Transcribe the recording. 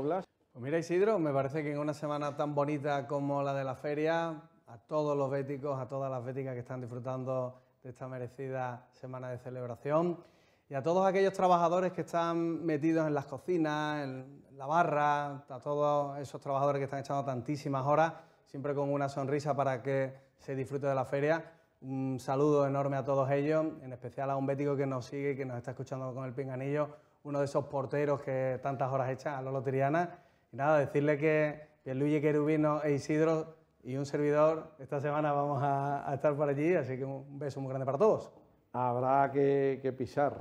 Pues mira Isidro, me parece que en una semana tan bonita como la de la feria, a todos los béticos, a todas las béticas que están disfrutando de esta merecida semana de celebración y a todos aquellos trabajadores que están metidos en las cocinas, en la barra, a todos esos trabajadores que están echando tantísimas horas, siempre con una sonrisa para que se disfrute de la feria. Un saludo enorme a todos ellos, en especial a un bético que nos sigue, que nos está escuchando con el pinganillo uno de esos porteros que tantas horas echan a los loterianas. Y nada, decirle que Luis Querubino e Isidro y un servidor esta semana vamos a, estar por allí, así que un beso muy grande para todos. Habrá que, que pisar.